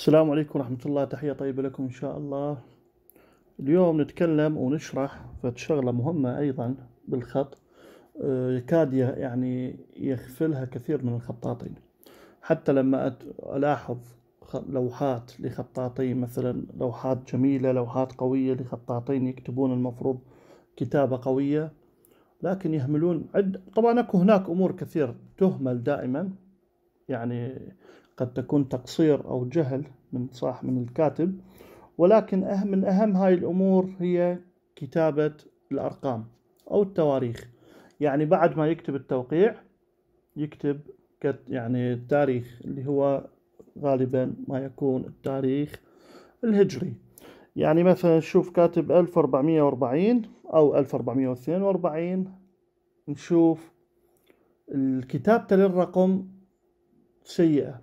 السلام عليكم ورحمة الله تحية طيبة لكم إن شاء الله اليوم نتكلم ونشرح شغلة مهمة أيضا بالخط آه، يكاد يعني يغفلها كثير من الخطاطين حتى لما ألاحظ لوحات لخطاطين مثلا لوحات جميلة لوحات قوية لخطاطين يكتبون المفروض كتابة قوية لكن يهملون عد طبعا اكو هناك امور كثير تهمل دائما يعني قد تكون تقصير أو جهل من صاح من الكاتب ولكن أهم من أهم هاي الأمور هي كتابة الأرقام أو التواريخ يعني بعد ما يكتب التوقيع يكتب يعني التاريخ اللي هو غالبا ما يكون التاريخ الهجري يعني مثلا نشوف كاتب 1440 أو 1442 نشوف الكتابة للرقم سيئة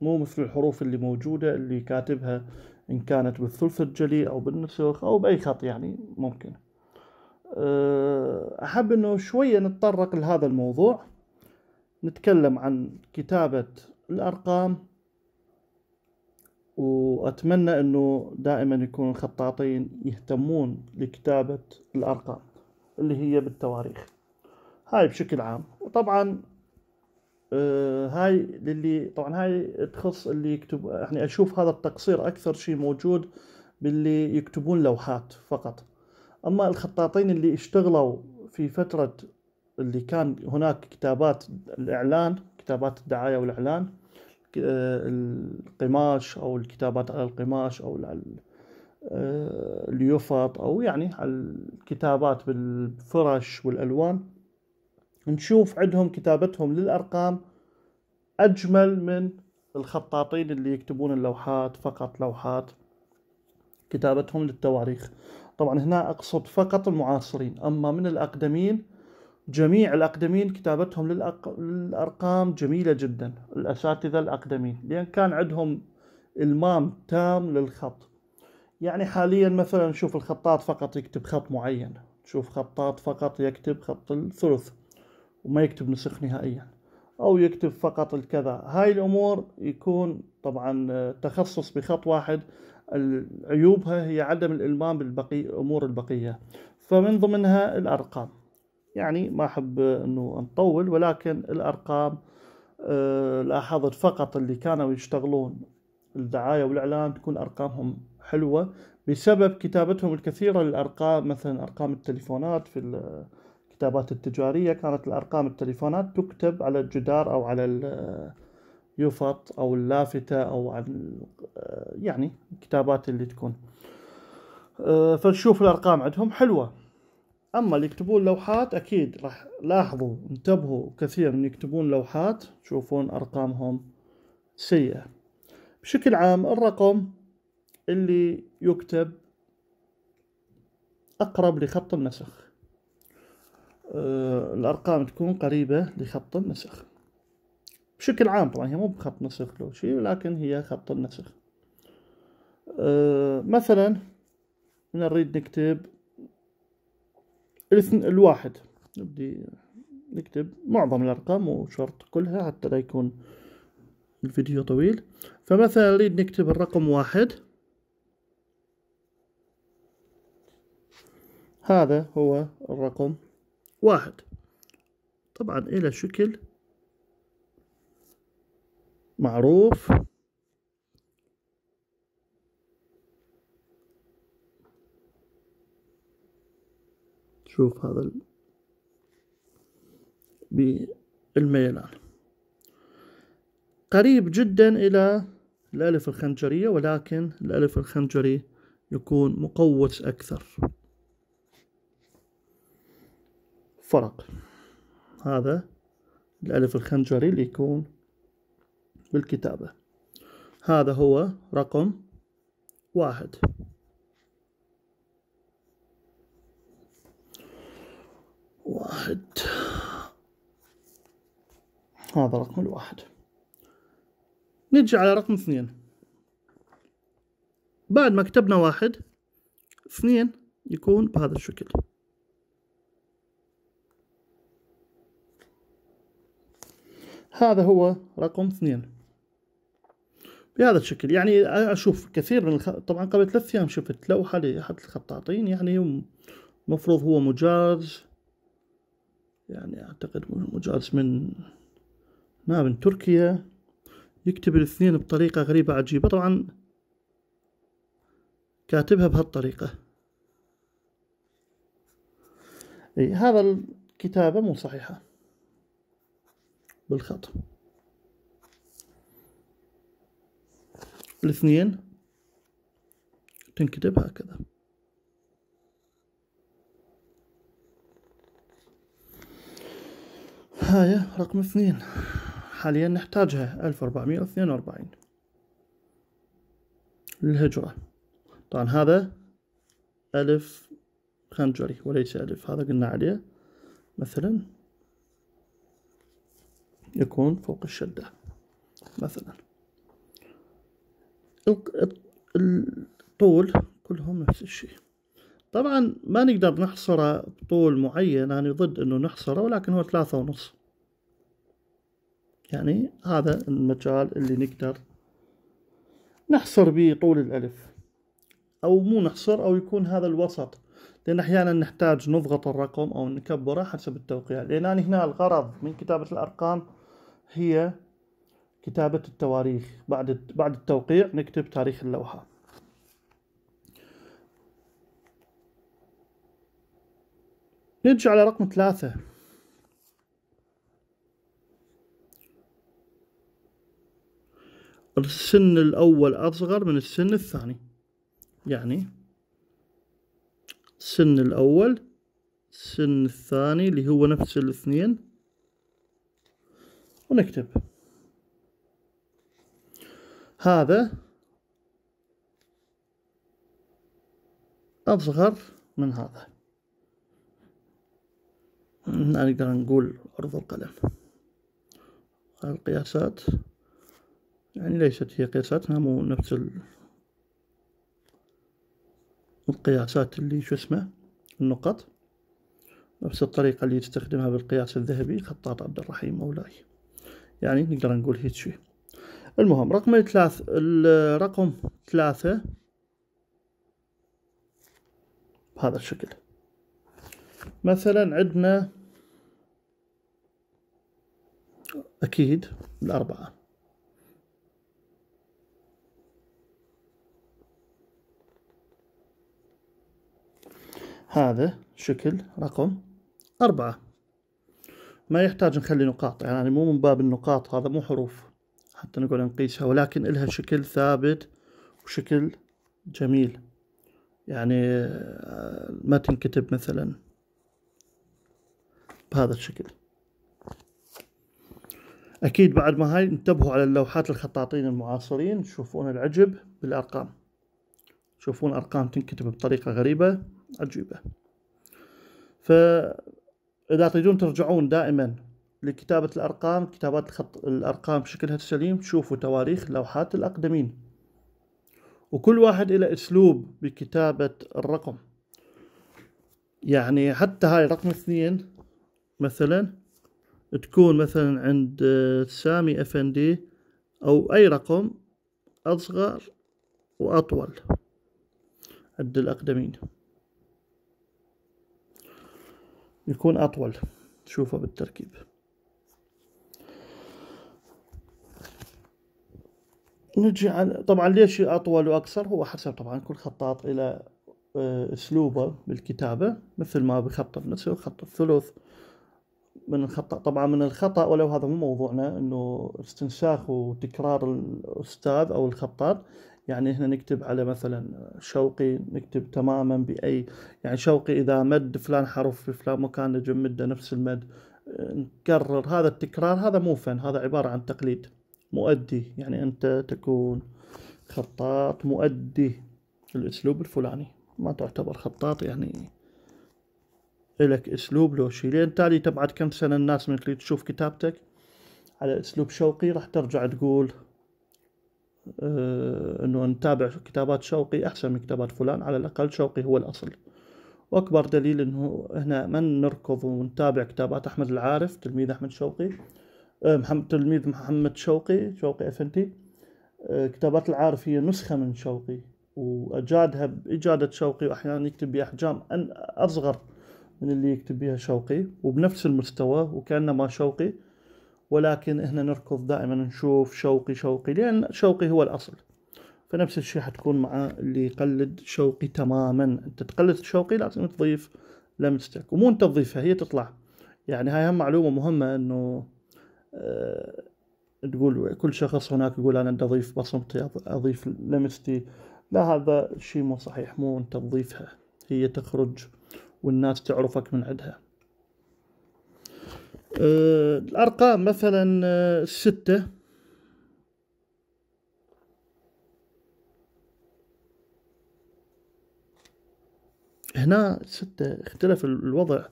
مو مثل الحروف اللي موجودة اللي كاتبها إن كانت بالثلث الجلي أو بالنسخ أو بأي خط يعني ممكن أه، أحب أنه شوية نتطرق لهذا الموضوع نتكلم عن كتابة الأرقام وأتمنى أنه دائما يكون الخطاطين يهتمون لكتابة الأرقام اللي هي بالتواريخ هاي بشكل عام وطبعا آه، هاي للي طبعا هاي تخص اللي يكتب يعني اشوف هذا التقصير اكثر شيء موجود باللي يكتبون لوحات فقط اما الخطاطين اللي اشتغلوا في فتره اللي كان هناك كتابات الاعلان كتابات الدعايه والاعلان آه، القماش او الكتابات على القماش او على آه، اليفط او يعني على الكتابات بالفرش والالوان نشوف عندهم كتابتهم للأرقام أجمل من الخطاطين اللي يكتبون اللوحات فقط لوحات كتابتهم للتواريخ طبعا هنا أقصد فقط المعاصرين أما من الأقدمين جميع الأقدمين كتابتهم للأق... للأرقام جميلة جدا الأساتذة الأقدمين لأن كان عندهم المام تام للخط يعني حاليا مثلا نشوف الخطاط فقط يكتب خط معين نشوف خطاط فقط يكتب خط الثلث وما يكتب نسخ نهائيا او يكتب فقط الكذا هاي الامور يكون طبعا آه، تخصص بخط واحد عيوبها هي عدم الالمام بالبقي امور البقيه فمن ضمنها الارقام يعني ما احب انه نطول ولكن الارقام آه، لاحظت فقط اللي كانوا يشتغلون الدعايه والاعلان تكون ارقامهم حلوه بسبب كتابتهم الكثيره للارقام مثلا ارقام التليفونات في الكتابات التجارية كانت الأرقام التليفونات تكتب على الجدار أو على اليفط أو اللافتة أو عن يعني الكتابات اللي تكون أه، فنشوف الأرقام عندهم حلوة أما اللي يكتبون لوحات أكيد راح لاحظوا انتبهوا كثير من يكتبون لوحات تشوفون أرقامهم سيئة بشكل عام الرقم اللي يكتب أقرب لخط النسخ آه، الارقام تكون قريبه لخط النسخ بشكل عام طبعا هي مو بخط نسخ لو شيء لكن هي خط النسخ آه، مثلا نريد نكتب الواحد نبدي نكتب معظم الأرقام مو شرط كلها حتى لا يكون الفيديو طويل فمثلا نريد نكتب الرقم واحد هذا هو الرقم واحد طبعا إلى شكل معروف شوف هذا بالميلان قريب جدا إلى الألف الخنجرية ولكن الألف الخنجري يكون مقوس أكثر فرق هذا الألف الخنجري اللي يكون بالكتابة هذا هو رقم واحد واحد هذا رقم الواحد نجي على رقم اثنين بعد ما كتبنا واحد اثنين يكون بهذا الشكل هذا هو رقم اثنين بهذا الشكل يعني أشوف كثير من الخ... طبعا قبل ثلاث أيام شفت لوحة لأحد الخطاطين يعني مفروض هو مجاز يعني أعتقد مجاز من ما من تركيا يكتب الاثنين بطريقة غريبة عجيبة طبعا كاتبها بهالطريقة إيه هذا الكتابة مو صحيحة بالخط الاثنين تنكتب هكذا هاي رقم اثنين حاليا نحتاجها ألف وأربعمية واثنين وأربعين للهجرة طبعا هذا ألف خنجري وليس ألف هذا قلنا عليه مثلا يكون فوق الشدة مثلا الطول كلهم نفس الشيء طبعا ما نقدر نحصره بطول معين أنا ضد أنه نحصره ولكن هو ثلاثة ونص يعني هذا المجال اللي نقدر نحصر به طول الألف أو مو نحصر أو يكون هذا الوسط لأن أحيانا نحتاج نضغط الرقم أو نكبره حسب التوقيع لأن أنا هنا الغرض من كتابة الأرقام هي كتابة التواريخ بعد بعد التوقيع نكتب تاريخ اللوحة نرجع على رقم ثلاثة السن الأول أصغر من السن الثاني يعني السن الأول السن الثاني اللي هو نفس الاثنين ونكتب هذا أصغر من هذا نقدر نقول عرض القلم القياسات يعني ليست هي قياساتنا مو نفس القياسات اللي شو اسمه النقط نفس الطريقة اللي يستخدمها بالقياس الذهبي خطاط عبد الرحيم مولاي يعني نقدر نقول شيء المهم رقم ثلاث الرقم ثلاثة بهذا الشكل مثلا عندنا أكيد الأربعة هذا شكل رقم أربعة ما يحتاج نخلي نقاط يعني مو من باب النقاط هذا مو حروف حتى نقول نقيسها ولكن إلها شكل ثابت وشكل جميل يعني آه، ما تنكتب مثلا بهذا الشكل أكيد بعد ما هاي انتبهوا على اللوحات الخطاطين المعاصرين تشوفون العجب بالأرقام تشوفون أرقام تنكتب بطريقة غريبة عجيبة ف إذا تريدون ترجعون دائما لكتابة الأرقام كتابات الخط الأرقام بشكلها السليم تشوفوا تواريخ لوحات الأقدمين وكل واحد إلى أسلوب بكتابة الرقم يعني حتى هاي رقم اثنين مثلا تكون مثلا عند سامي أفندي أو أي رقم أصغر وأطول عند الأقدمين يكون أطول تشوفه بالتركيب نجي على طبعا ليش أطول وأكثر هو حسب طبعا كل خطاط إلى آه، أسلوبه بالكتابة مثل ما بخط النسر خط الثلث من الخطأ طبعا من الخطأ ولو هذا مو موضوعنا انه استنساخ وتكرار الأستاذ أو الخطاط يعني هنا نكتب على مثلا شوقي نكتب تماما بأي يعني شوقي إذا مد فلان حرف في فلان مكان نجم مده نفس المد آه، نكرر هذا التكرار هذا مو فن هذا عبارة عن تقليد مؤدي يعني أنت تكون خطاط مؤدي الأسلوب الفلاني ما تعتبر خطاط يعني إلك أسلوب لو شي لأن تالي تبعد كم سنة الناس من تريد تشوف كتابتك على أسلوب شوقي راح ترجع تقول آه، انه نتابع كتابات شوقي احسن من كتابات فلان على الاقل شوقي هو الاصل واكبر دليل انه هنا من نركض ونتابع كتابات احمد العارف تلميذ احمد شوقي آه، محمد تلميذ محمد شوقي شوقي افنتي آه، كتابات العارف هي نسخه من شوقي واجادها باجاده شوقي واحيانا يكتب باحجام اصغر من اللي يكتب بها شوقي وبنفس المستوى وكانما شوقي ولكن احنا نركض دائما نشوف شوقي شوقي لان شوقي هو الاصل فنفس الشيء حتكون مع اللي يقلد شوقي تماما انت تقلد شوقي لازم تضيف لمستك ومو انت تضيفها هي تطلع يعني هاي هم معلومة مهمة انه أه تقول كل شخص هناك يقول انا بدي اضيف بصمتي اضيف لمستي لا هذا شيء مو صحيح مو انت تضيفها هي تخرج والناس تعرفك من عندها آه، الأرقام مثلا آه، ستة هنا ستة اختلف الوضع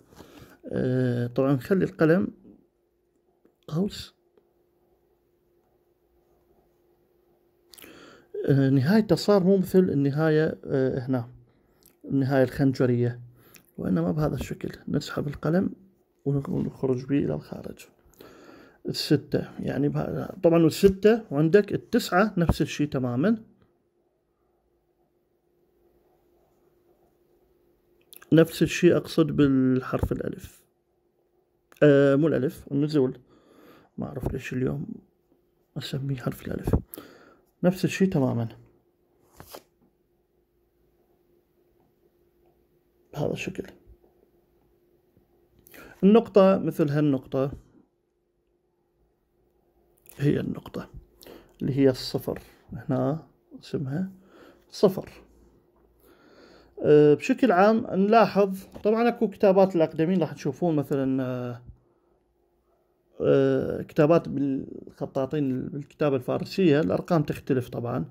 آه، طبعا نخلي القلم قوس نهايته صار مو مثل النهاية هنا النهاية الخنجرية وإنما بهذا الشكل نسحب القلم ونخرج به إلى الخارج الستة يعني طبعا الستة وعندك التسعة نفس الشيء تماما نفس الشيء أقصد بالحرف الألف آه مو الألف النزول ما أعرف ليش اليوم أسميه حرف الألف نفس الشيء تماما بهذا الشكل النقطة مثل هالنقطة هي النقطة اللي هي الصفر هنا اسمها صفر أه، بشكل عام نلاحظ طبعا اكو كتابات الاقدمين راح تشوفون مثلا أه، أه، كتابات بالخطاطين بالكتابة الفارسية الارقام تختلف طبعا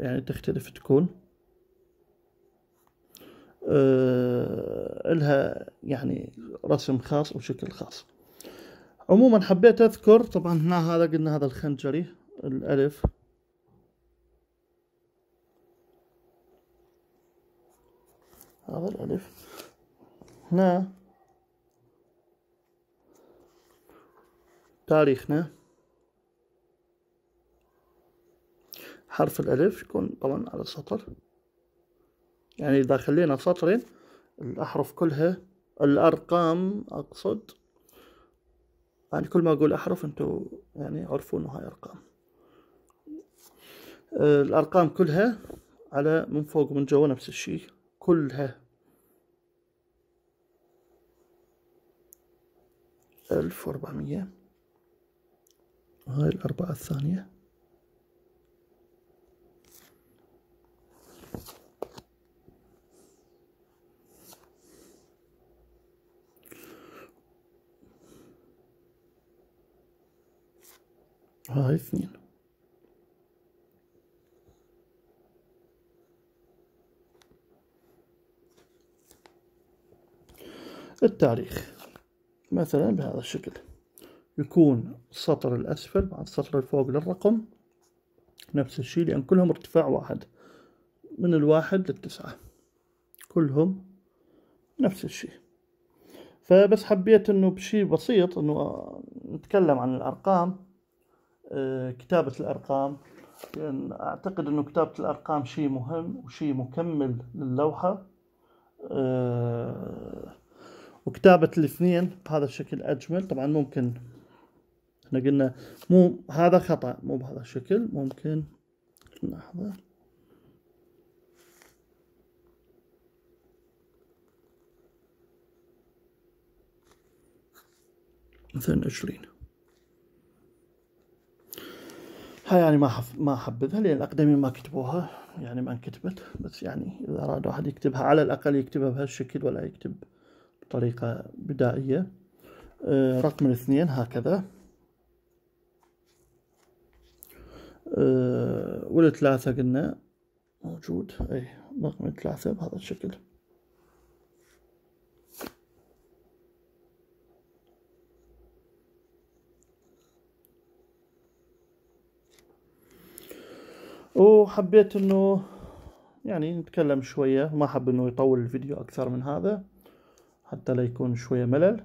يعني تختلف تكون آه، لها يعني رسم خاص وشكل خاص عموما حبيت اذكر طبعا هنا هذا قلنا هذا الخنجري الالف هذا الالف هنا تاريخنا حرف الالف يكون طبعا على السطر يعني إذا خلينا سطرين الأحرف كلها الأرقام أقصد يعني كل ما أقول أحرف انتو يعني عرفوا إنه هاي أرقام آه، الأرقام كلها على من فوق ومن جوا نفس الشيء كلها ألف وأربعمية هاي الأربعة الثانية هاي اثنين التاريخ مثلا بهذا الشكل يكون السطر الأسفل مع السطر الفوق للرقم نفس الشيء لأن كلهم ارتفاع واحد من الواحد للتسعة كلهم نفس الشيء فبس حبيت انه بشيء بسيط انه نتكلم عن الارقام آه، كتابة الأرقام لأن يعني أعتقد أنه كتابة الأرقام شيء مهم وشيء مكمل للوحة آه، وكتابة الاثنين بهذا الشكل أجمل طبعا ممكن احنا قلنا مو هذا خطأ مو بهذا الشكل ممكن لحظة مثلا عشرين هاي يعني ما حف ما حبذها لان الاقدمين ما كتبوها يعني ما انكتبت بس يعني اذا اراد واحد يكتبها على الاقل يكتبها بهالشكل ولا يكتب بطريقة بدائية آه، رقم الاثنين هكذا آه، والثلاثة قلنا موجود اي رقم ثلاثة بهذا الشكل وحبيت انه يعني نتكلم شوية ما حب انه يطول الفيديو اكثر من هذا حتى لا يكون شوية ملل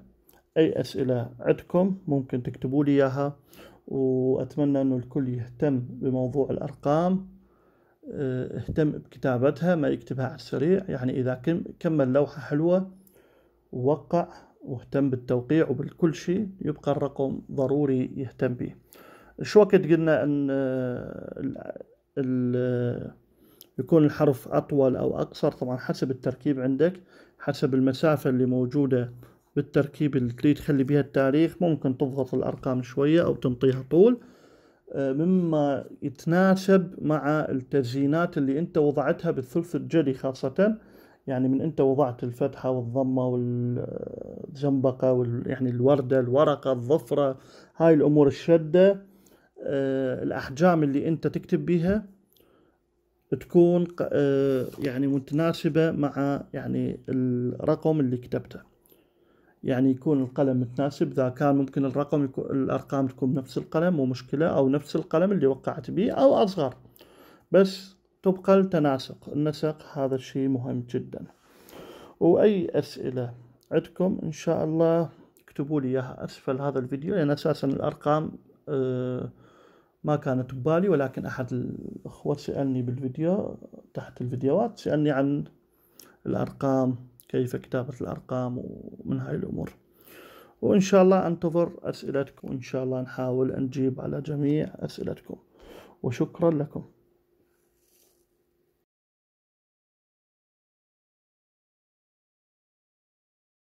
اي اسئلة عندكم ممكن تكتبوا لي اياها واتمنى انه الكل يهتم بموضوع الارقام آه، اهتم بكتابتها ما يكتبها على السريع يعني اذا كمل لوحة حلوة ووقع واهتم بالتوقيع وبالكل شيء يبقى الرقم ضروري يهتم به شو وقت قلنا ان آه، يكون الحرف أطول أو أقصر طبعا حسب التركيب عندك حسب المسافة اللي موجودة بالتركيب اللي تريد تخلي بها التاريخ ممكن تضغط الأرقام شوية أو تنطيها طول آه، مما يتناسب مع التزيينات اللي انت وضعتها بالثلث الجلي خاصة يعني من انت وضعت الفتحة والضمة والزنبقة وال يعني الوردة الورقة الظفرة هاي الامور الشدة آه، الأحجام اللي أنت تكتب بيها تكون آه، يعني متناسبة مع يعني الرقم اللي كتبته يعني يكون القلم متناسب إذا كان ممكن الرقم يكون الأرقام تكون نفس القلم مو مشكلة أو نفس القلم اللي وقعت به أو أصغر بس تبقى التناسق النسق هذا الشيء مهم جدا وأي أسئلة عندكم إن شاء الله اكتبوا لي إياها أسفل هذا الفيديو لأن يعني أساسا الأرقام أه ما كانت ببالي ولكن أحد الأخوة سألني بالفيديو تحت الفيديوهات سألني عن الأرقام كيف كتابة الأرقام ومن هاي الأمور وإن شاء الله أنتظر أسئلتكم وإن شاء الله نحاول أن نجيب على جميع أسئلتكم وشكرا لكم